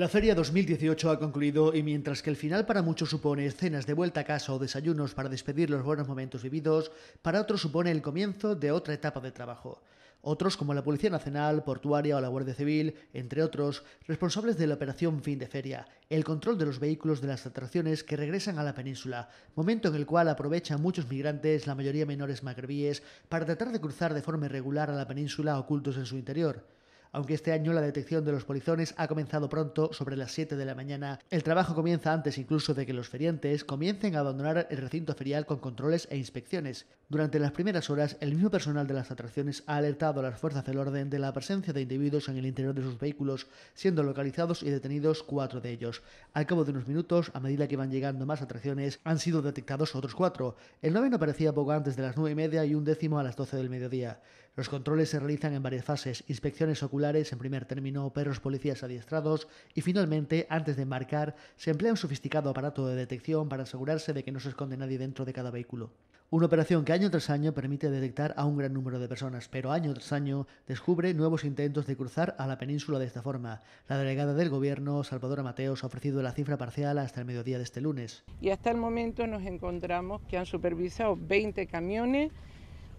La feria 2018 ha concluido y mientras que el final para muchos supone escenas de vuelta a casa o desayunos para despedir los buenos momentos vividos, para otros supone el comienzo de otra etapa de trabajo. Otros, como la Policía Nacional, Portuaria o la Guardia Civil, entre otros, responsables de la operación fin de feria, el control de los vehículos de las atracciones que regresan a la península, momento en el cual aprovechan muchos migrantes, la mayoría menores magrebíes, para tratar de cruzar de forma irregular a la península ocultos en su interior aunque este año la detección de los polizones ha comenzado pronto, sobre las 7 de la mañana. El trabajo comienza antes incluso de que los feriantes comiencen a abandonar el recinto ferial con controles e inspecciones. Durante las primeras horas, el mismo personal de las atracciones ha alertado a las fuerzas del orden de la presencia de individuos en el interior de sus vehículos, siendo localizados y detenidos cuatro de ellos. Al cabo de unos minutos, a medida que van llegando más atracciones, han sido detectados otros cuatro. El noveno aparecía poco antes de las nueve y media y un décimo a las 12 del mediodía. Los controles se realizan en varias fases, inspecciones oculares en primer término, perros policías adiestrados y finalmente, antes de embarcar, se emplea un sofisticado aparato de detección para asegurarse de que no se esconde nadie dentro de cada vehículo. Una operación que año tras año permite detectar a un gran número de personas, pero año tras año descubre nuevos intentos de cruzar a la península de esta forma. La delegada del gobierno, Salvadora Mateos, ha ofrecido la cifra parcial hasta el mediodía de este lunes. Y hasta el momento nos encontramos que han supervisado 20 camiones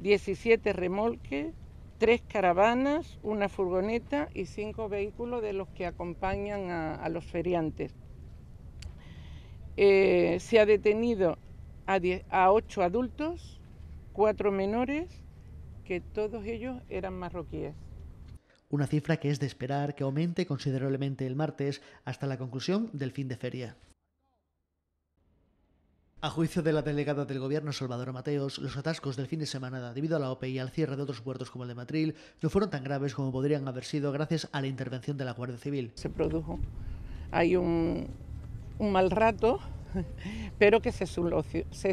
17 remolques, 3 caravanas, una furgoneta y 5 vehículos de los que acompañan a, los feriantes. Eh, se ha detenido a, ocho a 8 adultos, 4 menores, que todos ellos eran marroquíes una cifra que es de esperar que aumente considerablemente el martes hasta la conclusión del fin de feria. A juicio de la delegada del gobierno Salvador Mateos, los atascos del fin de semana debido a la OPE y al cierre de otros puertos como el de Matril no fueron tan graves como podrían haber sido gracias a la intervención de la Guardia Civil. Se produjo. Hay un, mal rato, pero que se,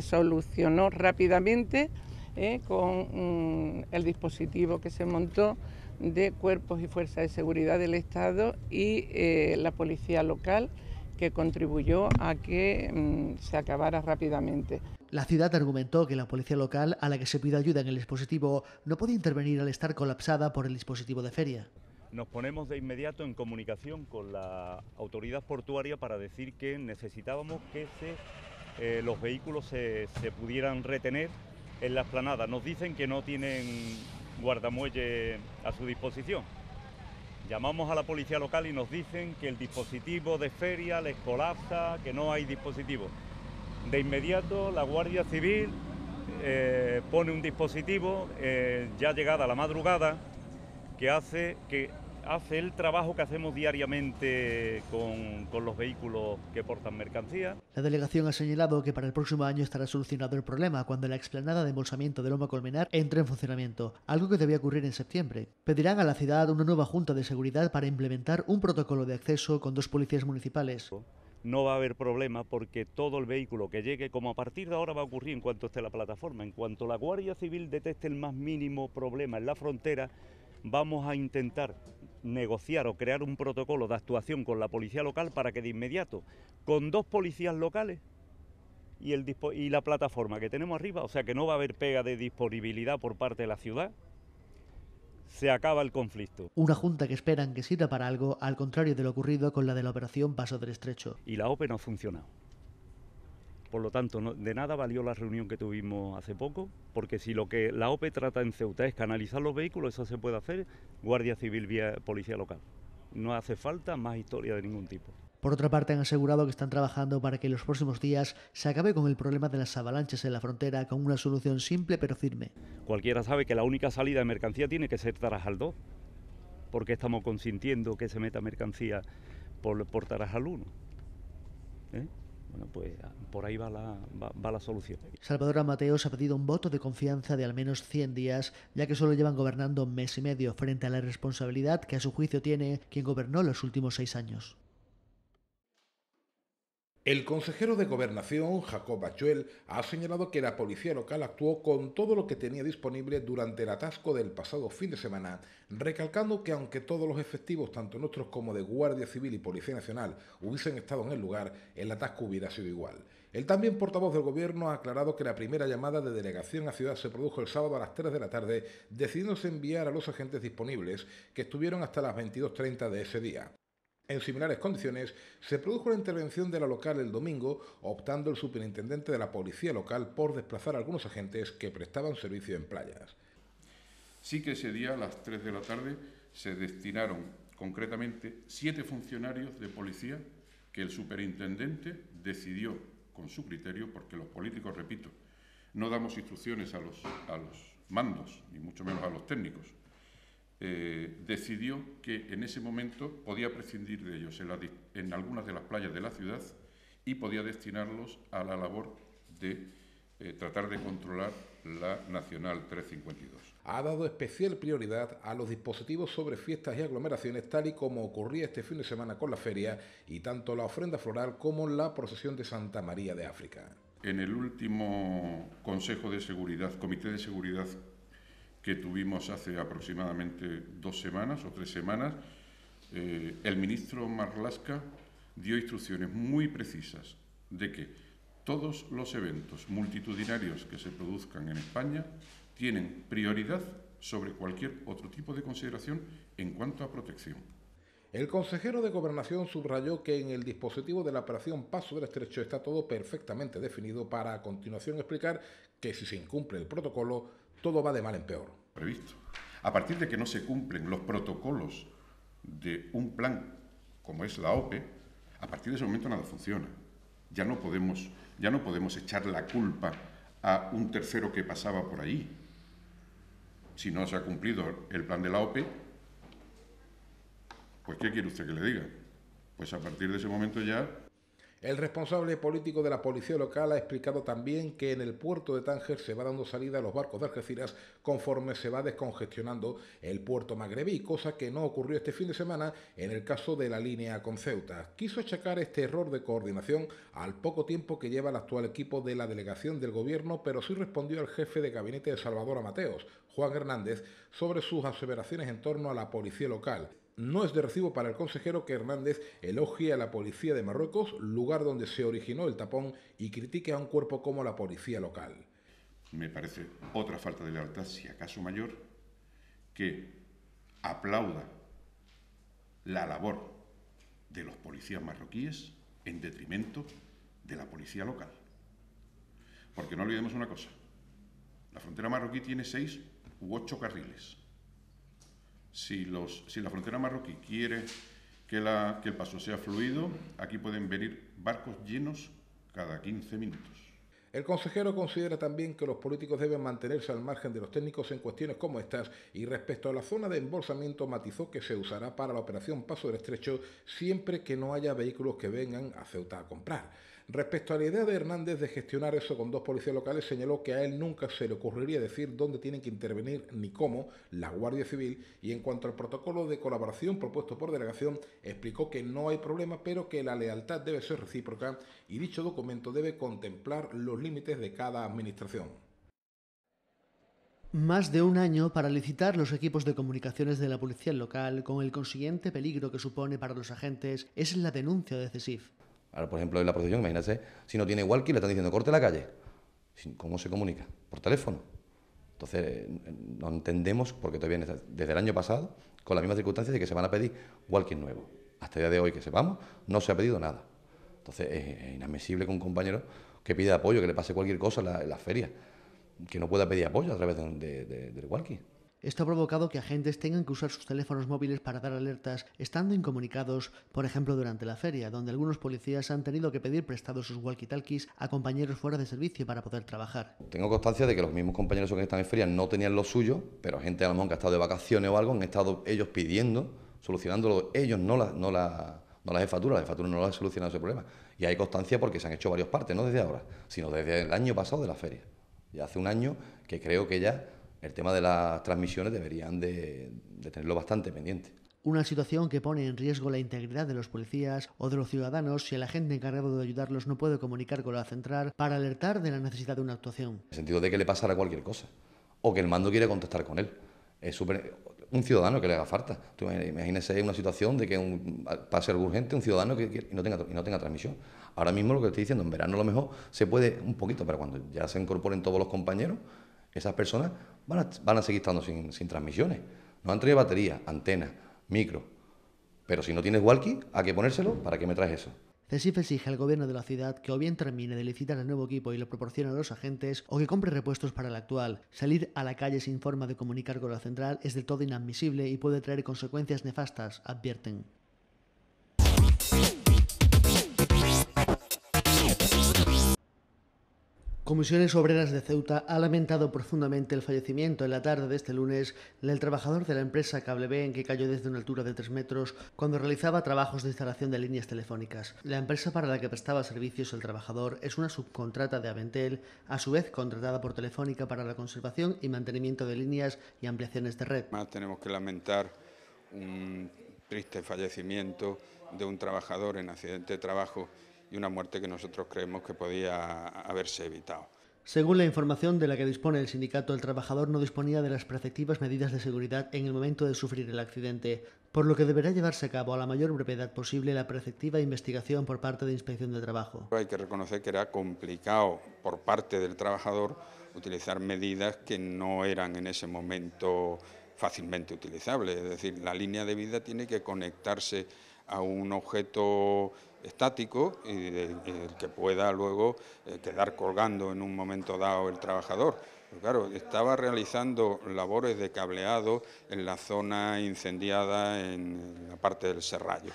solucionó rápidamente eh, con mm, el dispositivo que se montó de cuerpos y fuerzas de seguridad del Estado y eh, la policía local que contribuyó a que mm, se acabara rápidamente. La ciudad argumentó que la policía local a la que se pide ayuda en el dispositivo no podía intervenir al estar colapsada por el dispositivo de feria. Nos ponemos de inmediato en comunicación con la autoridad portuaria para decir que necesitábamos que eh, los vehículos se, se pudieran retener en la esplanada. Nos dicen que no tienen guardamuelle a su disposición. Llamamos a la policía local y nos dicen que el dispositivo de feria les colapsa, que no hay dispositivo. De inmediato la Guardia Civil eh, pone un dispositivo eh, ya llegada la madrugada que hace que hace el trabajo que hacemos diariamente con, los vehículos que portan mercancía. La delegación ha señalado que para el próximo año estará solucionado el problema cuando la explanada de embolsamiento de Loma Colmenar entre en funcionamiento, algo que debía ocurrir en septiembre. Pedirán a la ciudad una nueva junta de seguridad para implementar un protocolo de acceso con dos policías municipales no va a haber problema porque todo el vehículo que llegue, como a partir de ahora va a ocurrir en cuanto esté la plataforma, en cuanto la Guardia Civil detecte el más mínimo problema en la frontera, vamos a intentar negociar o crear un protocolo de actuación con la policía local para que de inmediato, con dos policías locales y, la plataforma que tenemos arriba, o sea que no va a haber pega de disponibilidad por parte de la ciudad, se acaba el conflicto. Una junta que esperan que sirva para algo, al contrario de lo ocurrido con la de la operación Paso del Estrecho. Y la OPE no ha funcionado. Por lo tanto, de nada valió la reunión que tuvimos hace poco, porque si lo que la OPE trata en Ceuta es canalizar los vehículos, eso se puede hacer Guardia Civil vía Policía Local. No hace falta más historia de ningún tipo. Por otra parte, han asegurado que están trabajando para que en los próximos días se acabe con el problema de las avalanchas en la frontera con una solución simple pero firme. Cualquiera sabe que la única salida de mercancía tiene que ser Tarajal 2, porque estamos consintiendo que se meta mercancía por, por Tarajal 1. Bueno, pues ah, por ahí va la, va, la solución. Salvador Mateos ha pedido un voto de confianza de al menos 100 días, ya que solo llevan gobernando un mes y medio frente a la responsabilidad que a su juicio tiene quien gobernó los últimos seis años. El consejero de Gobernación, Jacob Bachuel, ha señalado que la policía local actuó con todo lo que tenía disponible durante el atasco del pasado fin de semana, recalcando que aunque todos los efectivos, tanto nuestros como de Guardia Civil y Policía Nacional, hubiesen estado en el lugar, el atasco hubiera sido igual. El también portavoz del Gobierno ha aclarado que la primera llamada de delegación a ciudad se produjo el sábado a las 3 de la tarde, decidiéndose enviar a los agentes disponibles, que estuvieron hasta las 22.30 de ese día. En similares condiciones, se produjo la intervención de la local el domingo, optando el superintendente de la policía local por desplazar a algunos agentes que prestaban servicio en playas. Sí que ese día, a las 3 de la tarde, se destinaron concretamente siete funcionarios de policía que el superintendente decidió con su criterio, porque los políticos, repito, no damos instrucciones a los, a los mandos, ni mucho menos a los técnicos. Eh, decidió que en ese momento podía prescindir de ellos en, algunas de las playas de la ciudad y podía destinarlos a la labor de eh, tratar de controlar la Nacional 352. Ha dado especial prioridad a los dispositivos sobre fiestas y aglomeraciones, tal y como ocurría este fin de semana con la feria y tanto la ofrenda floral como la procesión de Santa María de África. En el último Consejo de Seguridad, Comité de Seguridad que tuvimos hace aproximadamente dos semanas o tres semanas, eh, el ministro Marlasca dio instrucciones muy precisas de que todos los eventos multitudinarios que se produzcan en España tienen prioridad sobre cualquier otro tipo de consideración en cuanto a protección. El consejero de Gobernación subrayó que en el dispositivo de la operación Paso del Estrecho está todo perfectamente definido para a continuación explicar que si se incumple el protocolo, todo va de mal en peor. A partir de que no se cumplen los protocolos de un plan como es la OPE, a partir de ese momento nada funciona. Ya no podemos, ya no podemos echar la culpa a un tercero que pasaba por ahí. Si no se ha cumplido el plan de la OPE, pues ¿qué quiere usted que le diga? Pues a partir de ese momento ya el responsable político de la policía local ha explicado también que en el puerto de Tánger se va dando salida a los barcos de Algeciras conforme se va descongestionando el puerto magrebí, cosa que no ocurrió este fin de semana en el caso de la línea con Ceuta. Quiso achacar este error de coordinación al poco tiempo que lleva el actual equipo de la delegación del gobierno, pero sí respondió al jefe de gabinete de Salvador Amateos, Juan Hernández, sobre sus aseveraciones en torno a la policía local. No es de recibo para el consejero que Hernández elogie a la policía de Marruecos, lugar donde se originó el tapón, y critique a un cuerpo como la policía local. Me parece otra falta de lealtad, si acaso mayor, que aplauda la labor de los policías marroquíes en detrimento de la policía local. Porque no olvidemos una cosa, la frontera marroquí tiene seis u ocho carriles. Si, la frontera marroquí quiere que, que el paso sea fluido, aquí pueden venir barcos llenos cada 15 minutos. El consejero considera también que los políticos deben mantenerse al margen de los técnicos en cuestiones como estas y respecto a la zona de embolsamiento matizó que se usará para la operación Paso del Estrecho siempre que no haya vehículos que vengan a Ceuta a comprar. Respecto a la idea de Hernández de gestionar eso con dos policías locales, señaló que a él nunca se le ocurriría decir dónde tienen que intervenir ni cómo la Guardia Civil y en cuanto al protocolo de colaboración propuesto por delegación, explicó que no hay problema pero que la lealtad debe ser recíproca y dicho documento debe contemplar los límites de cada administración. Más de un año para licitar los equipos de comunicaciones de la policía local, con el consiguiente peligro que supone para los agentes, es la denuncia de CESIF. Ahora, por ejemplo, en la procesión, imagínense, si no tiene walkie, le están diciendo corte la calle. ¿Cómo se comunica? Por teléfono. Entonces, eh, no entendemos, porque todavía desde el año pasado, con las mismas circunstancias de que se van a pedir walkie nuevo. Hasta el día de hoy que sepamos, no se ha pedido nada. Entonces, es inadmisible que un compañero que pida apoyo, que le pase cualquier cosa en la feria, que no pueda pedir apoyo a través del walkie. Esto ha provocado que agentes tengan que usar sus teléfonos móviles para dar alertas estando incomunicados, por ejemplo durante la feria, donde algunos policías han tenido que pedir prestados sus walkie-talkies a compañeros fuera de servicio para poder trabajar. Tengo constancia de que los mismos compañeros que están en feria no tenían lo suyo, pero gente de lo que ha estado de vacaciones o algo han estado ellos pidiendo, solucionándolo ellos, no la, no la, no jefatura, la jefatura no la ha solucionado ese problema. Y hay constancia porque se han hecho varias partes, no desde ahora, sino desde el año pasado de la feria. y hace un año que creo que ya el tema de las transmisiones deberían de, tenerlo bastante pendiente. Una situación que pone en riesgo la integridad de los policías o de los ciudadanos si el agente encargado de ayudarlos no puede comunicar con la central para alertar de la necesidad de una actuación. En el sentido de que le pasara cualquier cosa o que el mando quiere contestar con él. Es un ciudadano que le haga falta. imagínese una situación de que un... pase urgente un ciudadano que, no tenga, no tenga transmisión. Ahora mismo lo que estoy diciendo, en verano a lo mejor se puede un poquito, para cuando ya se incorporen todos los compañeros, esas personas van a, seguir estando sin, transmisiones. No han traído batería, antena, micro. Pero si no tienes walkie, ¿a qué ponérselo? ¿Para qué me traes eso? CESIF exige al gobierno de la ciudad que o bien termine de licitar el nuevo equipo y lo proporcione a los agentes o que compre repuestos para el actual. Salir a la calle sin forma de comunicar con la central es del todo inadmisible y puede traer consecuencias nefastas, advierten. Comisiones Obreras de Ceuta ha lamentado profundamente el fallecimiento en la tarde de este lunes del trabajador de la empresa B, en que cayó desde una altura de 3 metros cuando realizaba trabajos de instalación de líneas telefónicas. La empresa para la que prestaba servicios el trabajador es una subcontrata de Aventel, a su vez contratada por Telefónica para la conservación y mantenimiento de líneas y ampliaciones de red. tenemos que lamentar un triste fallecimiento de un trabajador en accidente de trabajo y una muerte que nosotros creemos que podía haberse evitado. Según la información de la que dispone el sindicato, el trabajador no disponía de las preceptivas medidas de seguridad en el momento de sufrir el accidente, por lo que deberá llevarse a cabo a la mayor brevedad posible la preceptiva investigación por parte de Inspección de Trabajo. Hay que reconocer que era complicado por parte del trabajador utilizar medidas que no eran en ese momento fácilmente utilizables, es decir, la línea de vida tiene que conectarse a un objeto estático y, que pueda luego eh, quedar colgando en un momento dado el trabajador. claro, estaba realizando labores de cableado en la zona incendiada en la parte del Serrallo.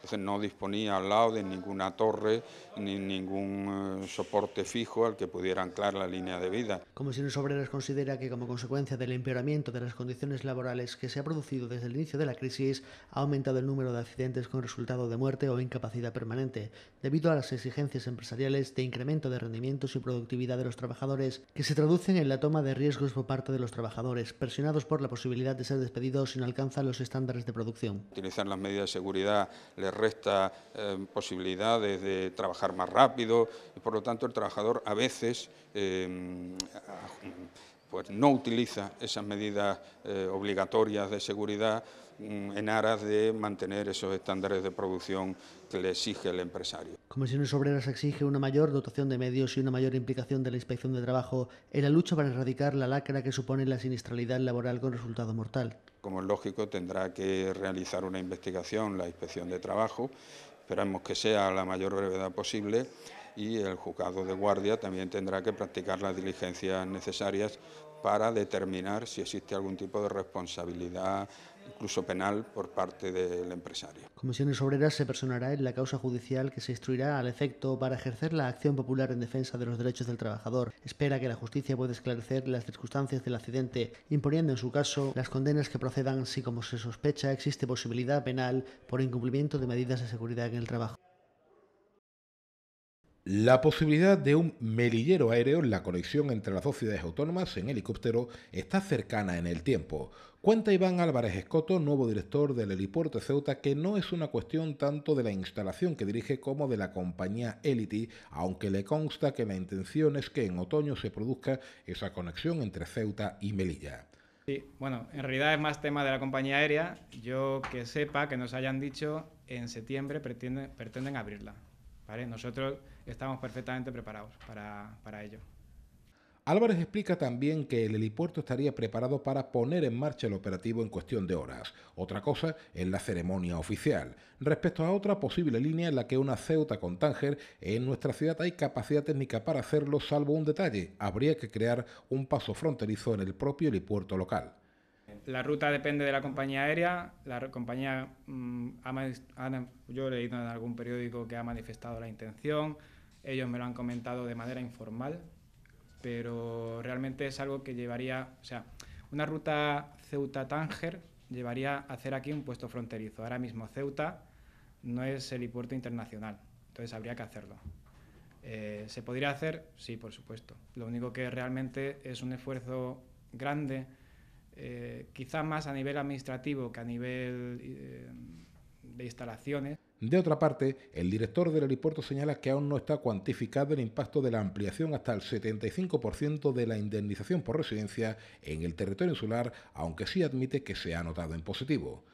Entonces no disponía al lado de ninguna torre ni ningún eh, soporte fijo al que pudiera anclar la línea de vida. Comisiones Obreras considera que como consecuencia del empeoramiento de las condiciones laborales que se ha producido desde el inicio de la crisis, ha aumentado el número de accidentes con resultado de muerte o incapacidad permanente, debido a las exigencias empresariales de incremento de rendimientos y productividad de los trabajadores, que se traducen en la toma de riesgos por parte de los trabajadores, presionados por la posibilidad de ser despedidos si no alcanzan los estándares de producción. Utilizar las medidas de seguridad resta eh, posibilidades de trabajar más rápido y por lo tanto el trabajador a veces eh, pues no utiliza esas medidas eh, obligatorias de seguridad mm, en aras de mantener esos estándares de producción que le exige el empresario. Comisiones Obreras exige una mayor dotación de medios y una mayor implicación de la Inspección de Trabajo en la lucha para erradicar la lacra que supone la sinistralidad laboral con resultado mortal como es lógico, tendrá que realizar una investigación la inspección de trabajo. Esperamos que sea a la mayor brevedad posible y el juzgado de guardia también tendrá que practicar las diligencias necesarias para determinar si existe algún tipo de responsabilidad, incluso penal, por parte del empresario. Comisiones Obreras se personará en la causa judicial que se instruirá al efecto para ejercer la acción popular en defensa de los derechos del trabajador. Espera que la justicia pueda esclarecer las circunstancias del accidente, imponiendo en su caso las condenas que procedan si, como se sospecha, existe posibilidad penal por incumplimiento de medidas de seguridad en el trabajo. La posibilidad de un melillero aéreo en la conexión entre las dos ciudades autónomas en helicóptero está cercana en el tiempo. Cuenta Iván Álvarez Escoto, nuevo director del helipuerto Ceuta, que no es una cuestión tanto de la instalación que dirige como de la compañía Elity, aunque le consta que la intención es que en otoño se produzca esa conexión entre Ceuta y Melilla. Sí, bueno, en realidad es más tema de la compañía aérea. Yo que sepa que nos hayan dicho en septiembre pretenden abrirla. Nosotros estamos perfectamente preparados para, ello. Álvarez explica también que el helipuerto estaría preparado para poner en marcha el operativo en cuestión de horas. Otra cosa es la ceremonia oficial. Respecto a otra posible línea en la que una Ceuta con Tánger, en nuestra ciudad hay capacidad técnica para hacerlo, salvo un detalle: habría que crear un paso fronterizo en el propio helipuerto local la ruta depende de la compañía aérea. La compañía mm, yo he leído en algún periódico que ha manifestado la intención. Ellos me lo han comentado de manera informal, pero realmente es algo que llevaría, o sea, una ruta Ceuta-Tánger llevaría a hacer aquí un puesto fronterizo. Ahora mismo Ceuta no es helipuerto internacional, entonces habría que hacerlo. Eh, ¿Se podría hacer? Sí, por supuesto. Lo único que realmente es un esfuerzo grande eh, quizá más a nivel administrativo que a nivel eh, de instalaciones. De otra parte, el director del aeropuerto señala que aún no está cuantificado el impacto de la ampliación hasta el 75% de la indemnización por residencia en el territorio insular, aunque sí admite que se ha notado en positivo.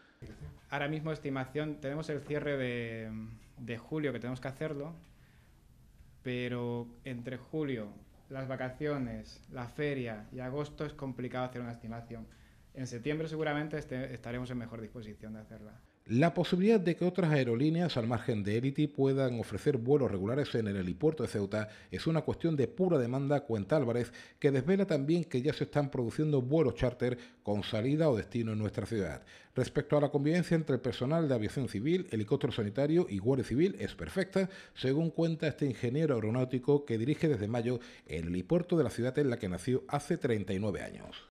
Ahora mismo, estimación, tenemos el cierre de julio que tenemos que hacerlo, pero entre julio las vacaciones, la feria y agosto es complicado hacer una estimación. En septiembre seguramente este, estaremos en mejor disposición de hacerla. La posibilidad de que otras aerolíneas al margen de Elity puedan ofrecer vuelos regulares en el helipuerto de Ceuta es una cuestión de pura demanda, cuenta Álvarez, que desvela también que ya se están produciendo vuelos charter con salida o destino en nuestra ciudad. Respecto a la convivencia entre el personal de aviación civil, helicóptero sanitario y guardia civil es perfecta, según cuenta este ingeniero aeronáutico que dirige desde mayo el helipuerto de la ciudad en la que nació hace 39 años.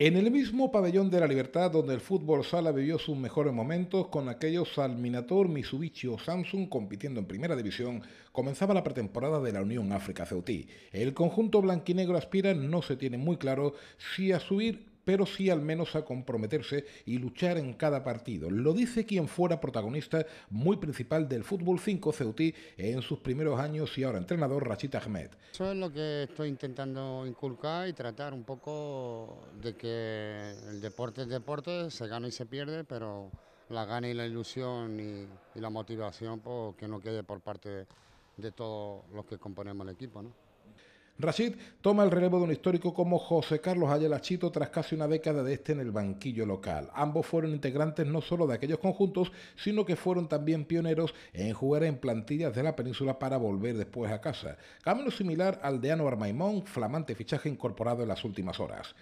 En el mismo pabellón de la libertad donde el fútbol sala vivió sus mejores momentos con aquellos Alminator, Mitsubishi o Samsung compitiendo en primera división, comenzaba la pretemporada de la Unión África Ceutí. El conjunto blanquinegro aspira, no se tiene muy claro si a subir pero sí al menos a comprometerse y luchar en cada partido. Lo dice quien fuera protagonista muy principal del Fútbol 5 Ceutí en sus primeros años y ahora entrenador Rachid Ahmed. Eso es lo que estoy intentando inculcar y tratar un poco de que el deporte es deporte, se gana y se pierde, pero la gana y la ilusión y, la motivación pues, que no quede por parte de, de todos los que componemos el equipo. ¿no? Rashid toma el relevo de un histórico como José Carlos Ayala tras casi una década de este en el banquillo local. Ambos fueron integrantes no solo de aquellos conjuntos, sino que fueron también pioneros en jugar en plantillas de la península para volver después a casa. Camino similar al de Anuar flamante fichaje incorporado en las últimas horas.